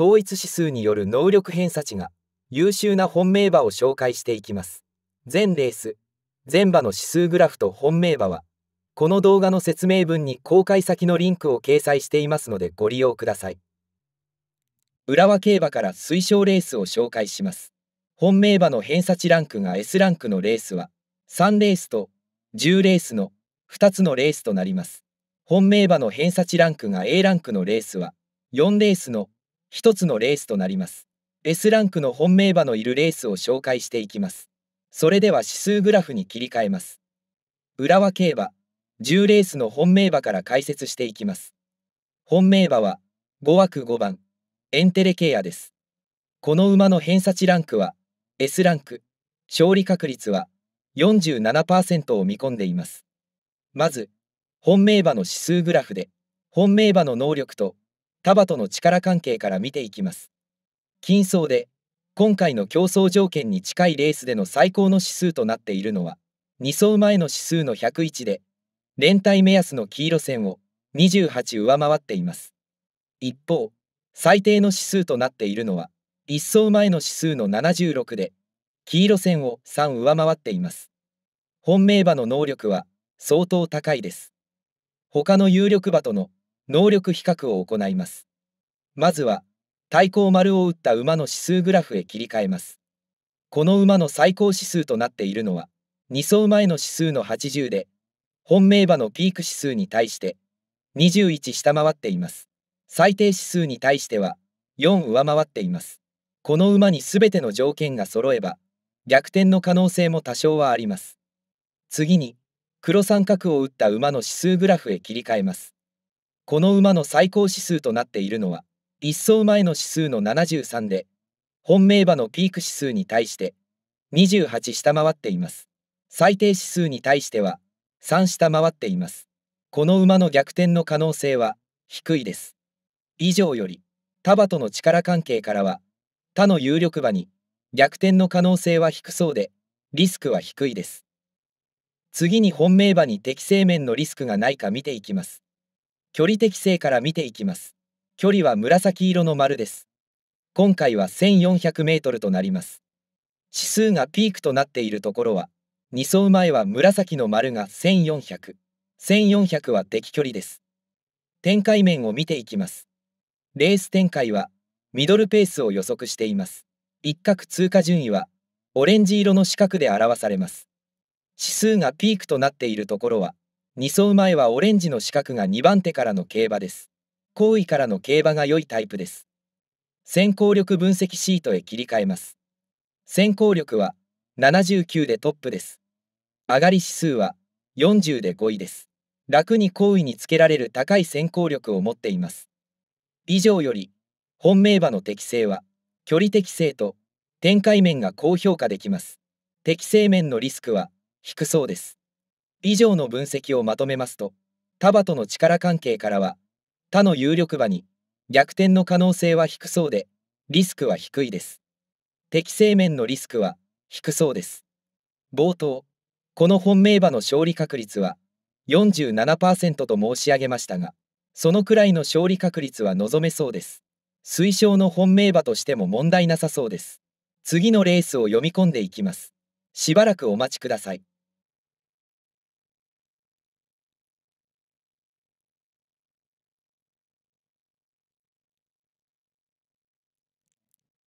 統一指数による能力偏差値が優秀な本命馬を紹介していきます。全レース、全馬の指数グラフと本命馬は、この動画の説明文に公開先のリンクを掲載していますのでご利用ください。浦和競馬から推奨レースを紹介します。本命馬の偏差値ランクが S ランクのレースは、3レースと10レースの2つのレースとなります。本命馬の偏差値ランクが A ランクのレースは、4レースの一つのレースとなります。S ランクの本命馬のいるレースを紹介していきます。それでは指数グラフに切り替えます。浦和競馬、10レースの本命馬から解説していきます。本命馬は、5枠5番、エンテレケアです。この馬の偏差値ランクは、S ランク、勝利確率は47%を見込んでいます。まず、本命馬の指数グラフで、本命馬の能力とカバとの力関係から見ていきます。金層で、今回の競争条件に近いレースでの最高の指数となっているのは、2走前の指数の101で、連帯目安の黄色線を28上回っています。一方、最低の指数となっているのは、1走前の指数の76で、黄色線を3上回っています。本命馬の能力は相当高いです。他の有力馬との能力比較を行います。まずは、対抗丸を打った馬の指数グラフへ切り替えます。この馬の最高指数となっているのは、2走前の指数の80で、本命馬のピーク指数に対して、21下回っています。最低指数に対しては、4上回っています。この馬に全ての条件が揃えば、逆転の可能性も多少はあります。次に、黒三角を打った馬の指数グラフへ切り替えます。この馬の最高指数となっているのは、一走前の指数の73で、本命馬のピーク指数に対して28下回っています。最低指数に対しては3下回っています。この馬の逆転の可能性は低いです。以上より、タバとの力関係からは、他の有力馬に逆転の可能性は低そうで、リスクは低いです。次に本命馬に適正面のリスクがないか見ていきます。距離適性から見ていきます。距離は紫色の丸です。今回は1400メートルとなります。指数がピークとなっているところは、2走前は紫の丸が1400、1400は敵距離です。展開面を見ていきます。レース展開は、ミドルペースを予測しています。一角通過順位は、オレンジ色の四角で表されます。指数がピークとなっているところは、2走前はオレンジの四角が2番手からの競馬です。後位からの競馬が良いタイプです。先行力分析シートへ切り替えます。先行力は79でトップです。上がり指数は40で5位です。楽に好位につけられる高い先行力を持っています。以上より、本命馬の適性は、距離適性と展開面が高評価できます。適性面のリスクは低そうです。以上の分析をまとめますと他馬との力関係からは他の有力馬に逆転の可能性は低そうでリスクは低いです適正面のリスクは低そうです冒頭この本命馬の勝利確率は47%と申し上げましたがそのくらいの勝利確率は望めそうです推奨の本命馬としても問題なさそうです次のレースを読み込んでいきますしばらくお待ちください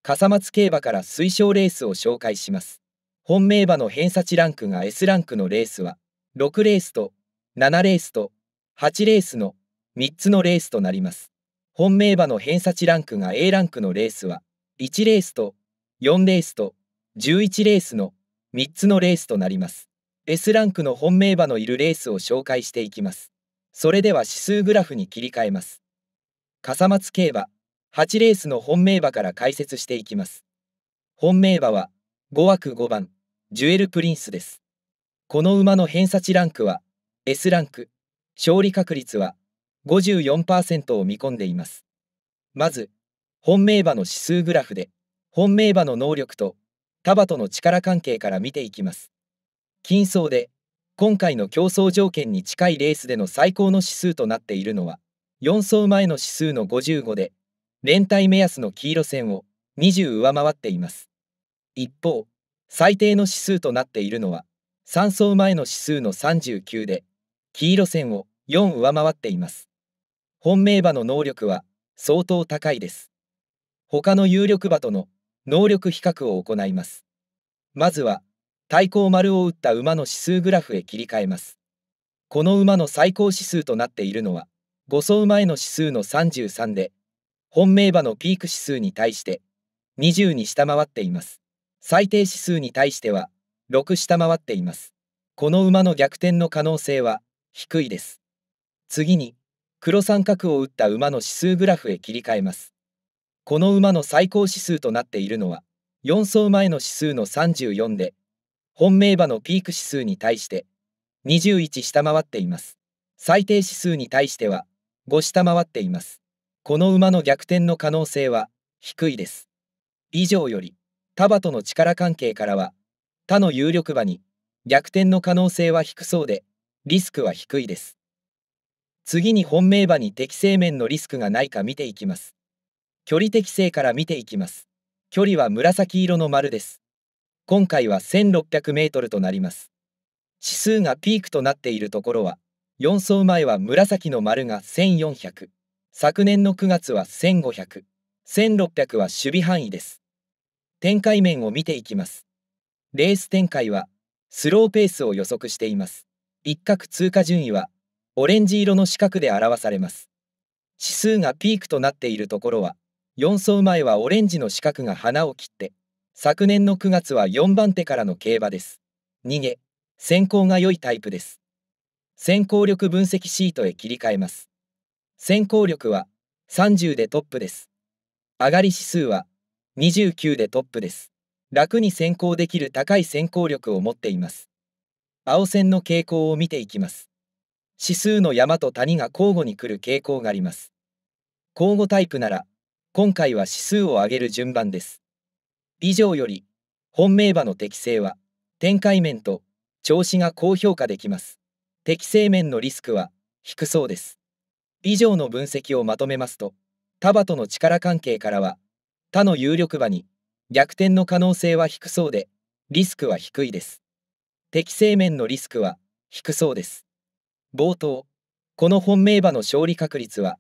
笠松競馬から推奨レースを紹介します。本命馬の偏差値ランクが S ランクのレースは、6レースと7レースと8レースの3つのレースとなります。本命馬の偏差値ランクが A ランクのレースは、1レースと4レースと11レースの3つのレースとなります。S ランクの本命馬のいるレースを紹介していきます。それでは指数グラフに切り替えます。笠松競馬8レースの本命馬から解説していきます。本命馬は5枠5番、ジュエルプリンスです。この馬の偏差値ランクは S ランク、勝利確率は54%を見込んでいます。まず、本命馬の指数グラフで、本命馬の能力とタバとの力関係から見ていきます。金層で、今回の競争条件に近いレースでの最高の指数となっているのは、4走前の指数の55で、連帯目安の黄色線を20上回っています一方最低の指数となっているのは3層前の指数の39で黄色線を4上回っています本命馬の能力は相当高いです他の有力馬との能力比較を行いますまずは対抗丸を打った馬の指数グラフへ切り替えますこの馬の最高指数となっているのは5走前の指数の33で本命馬のピーク指数に対して20に下回っています。最低指数に対しては6下回っています。この馬の逆転の可能性は低いです。次に、黒三角を打った馬の指数グラフへ切り替えます。この馬の最高指数となっているのは、4走前の指数の34で、本命馬のピーク指数に対して21下回っています。最低指数に対しては5下回っています。この馬の逆転の可能性は低いです。以上より、他馬との力関係からは、他の有力馬に逆転の可能性は低そうで、リスクは低いです。次に本命馬に適正面のリスクがないか見ていきます。距離適正から見ていきます。距離は紫色の丸です。今回は1600メートルとなります。指数がピークとなっているところは、4走前は紫の丸が1400。昨年の9月は1500、1600は守備範囲です。展開面を見ていきます。レース展開は、スローペースを予測しています。一角通過順位は、オレンジ色の四角で表されます。指数がピークとなっているところは、4走前はオレンジの四角が花を切って、昨年の9月は4番手からの競馬です。逃げ、先行が良いタイプです。先行力分析シートへ切り替えます。先行力は30でトップです。上がり指数は29でトップです。楽に先行できる高い先行力を持っています。青線の傾向を見ていきます。指数の山と谷が交互に来る傾向があります。交互タイプなら、今回は指数を上げる順番です。以上より、本命馬の適性は、展開面と調子が高評価できます。適正面のリスクは低そうです。以上の分析をまとめますと他馬との力関係からは他の有力馬に逆転の可能性は低そうでリスクは低いです適正面のリスクは低そうです冒頭この本命馬の勝利確率は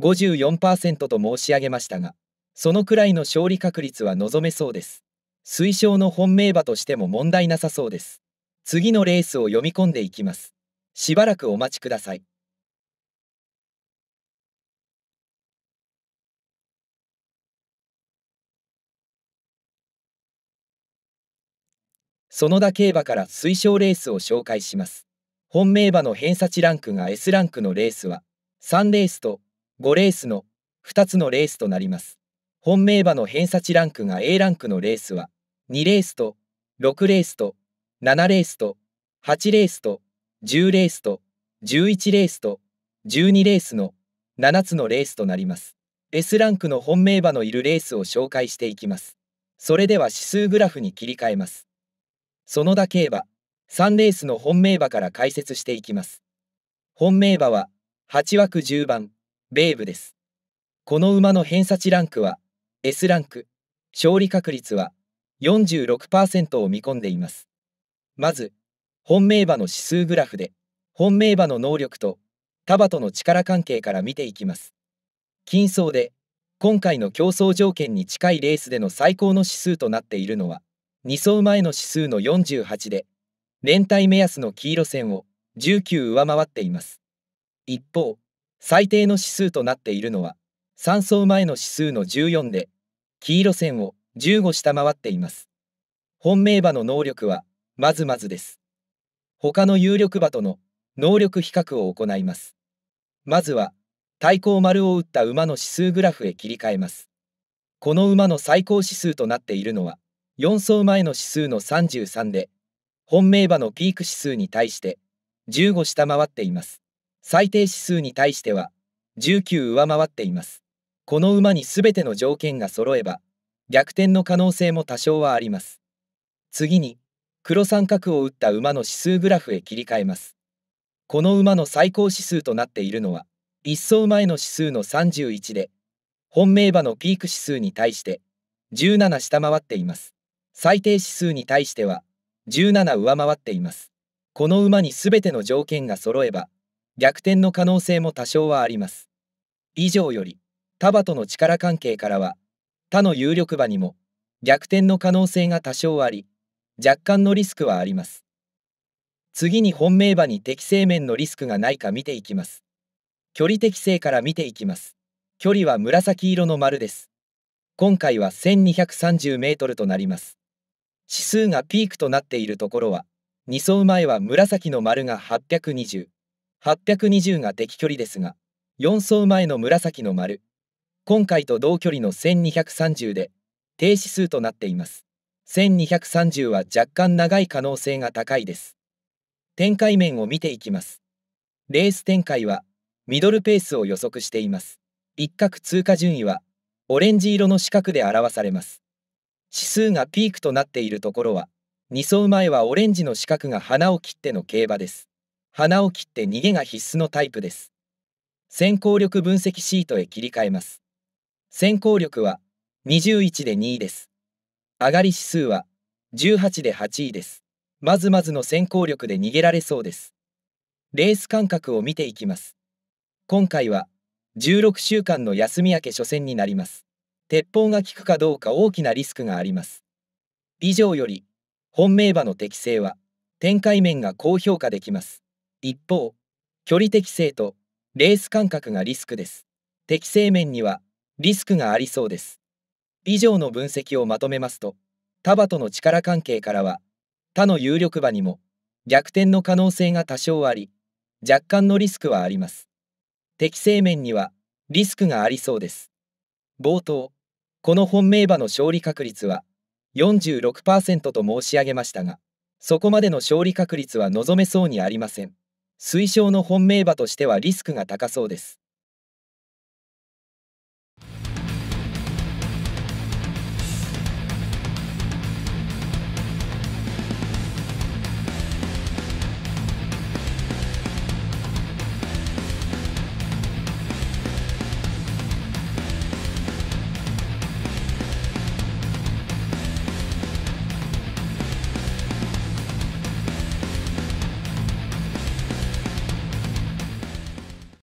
54%と申し上げましたがそのくらいの勝利確率は望めそうです推奨の本命馬としても問題なさそうです次のレースを読み込んでいきますしばらくお待ちください園田競馬から推奨レースを紹介します。本命馬の偏差値ランクが S ランクのレースは、3レースと5レースの2つのレースとなります。本命馬の偏差値ランクが A ランクのレースは、2レースと6レースと7レースと8レースと10レースと11レースと12レースの7つのレースとなります。S ランクの本命馬のいるレースを紹介していきます。それでは指数グラフに切り替えます。園田競馬、3レースの本命馬から解説していきます。本命馬は、8枠10番、ベーブです。この馬の偏差値ランクは、S ランク、勝利確率は46%を見込んでいます。まず、本命馬の指数グラフで、本命馬の能力と、束との力関係から見ていきます。金層で、今回の競争条件に近いレースでの最高の指数となっているのは、2走前の指数の48で、連帯目安の黄色線を19上回っています。一方、最低の指数となっているのは、3走前の指数の14で、黄色線を15下回っています。本命馬の能力は、まずまずです。他の有力馬との能力比較を行います。まずは、対抗丸を打った馬の指数グラフへ切り替えます。この馬の最高指数となっているのは、4走前の指数の33で、本命馬のピーク指数に対して15下回っています。最低指数に対しては19上回っています。この馬に全ての条件が揃えば、逆転の可能性も多少はあります。次に、黒三角を打った馬の指数グラフへ切り替えます。この馬の最高指数となっているのは、1走前の指数の31で、本命馬のピーク指数に対して17下回っています。最低指数に対しては17上回っています。この馬に全ての条件が揃えば逆転の可能性も多少はあります。以上よりタバとの力関係からは他の有力馬にも逆転の可能性が多少あり若干のリスクはあります。次に本命馬に適正面のリスクがないか見ていきます。距離適正から見ていきます。距離は紫色の丸です。今回は1230メートルとなります。指数がピークとなっているところは、2層前は紫の丸が820、820が敵距離ですが、4層前の紫の丸、今回と同距離の1230で、低指数となっています。1230は若干長い可能性が高いです。展開面を見ていきます。レース展開は、ミドルペースを予測しています。一角通過順位は、オレンジ色の四角で表されます。指数がピークとなっているところは、2走前はオレンジの四角が花を切っての競馬です。花を切って逃げが必須のタイプです。先行力分析シートへ切り替えます。先行力は21で2位です。上がり指数は18で8位です。まずまずの先行力で逃げられそうです。レース間隔を見ていきます。今回は16週間の休み明け初戦になります。鉄砲が効くかどうか大きなリスクがあります。以上より、本命馬の適性は、展開面が高評価できます。一方、距離適性とレース間隔がリスクです。適性面にはリスクがありそうです。以上の分析をまとめますと、タバとの力関係からは、他の有力馬にも逆転の可能性が多少あり、若干のリスクはあります。適正面にはリスクがありそうです。冒頭、この本命馬の勝利確率は46%と申し上げましたが、そこまでの勝利確率は望めそうにありません。推奨の本命馬としてはリスクが高そうです。